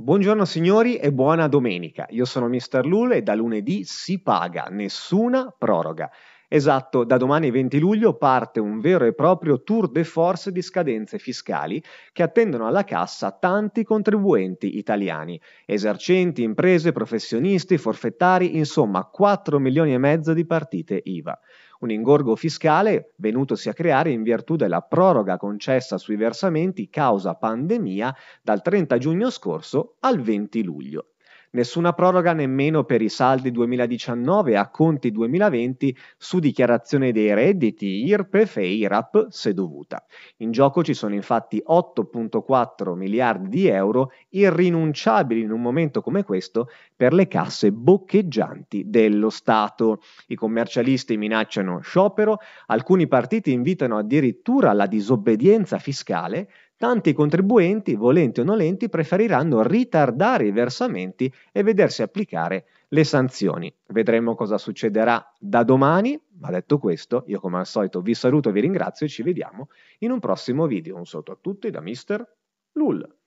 Buongiorno signori e buona domenica. Io sono Mr. Lul e da lunedì si paga, nessuna proroga. Esatto, da domani 20 luglio parte un vero e proprio tour de force di scadenze fiscali che attendono alla cassa tanti contribuenti italiani, esercenti, imprese, professionisti, forfettari, insomma 4 milioni e mezzo di partite IVA un ingorgo fiscale venutosi a creare in virtù della proroga concessa sui versamenti causa pandemia dal 30 giugno scorso al 20 luglio. Nessuna proroga nemmeno per i saldi 2019 a conti 2020 su dichiarazione dei redditi IRPEF e IRAP se dovuta. In gioco ci sono infatti 8.4 miliardi di euro irrinunciabili in un momento come questo per le casse boccheggianti dello Stato. I commercialisti minacciano sciopero, alcuni partiti invitano addirittura alla disobbedienza fiscale tanti contribuenti, volenti o nolenti, preferiranno ritardare i versamenti e vedersi applicare le sanzioni. Vedremo cosa succederà da domani, ma detto questo, io come al solito vi saluto, vi ringrazio e ci vediamo in un prossimo video. Un saluto a tutti da Mr. Lull.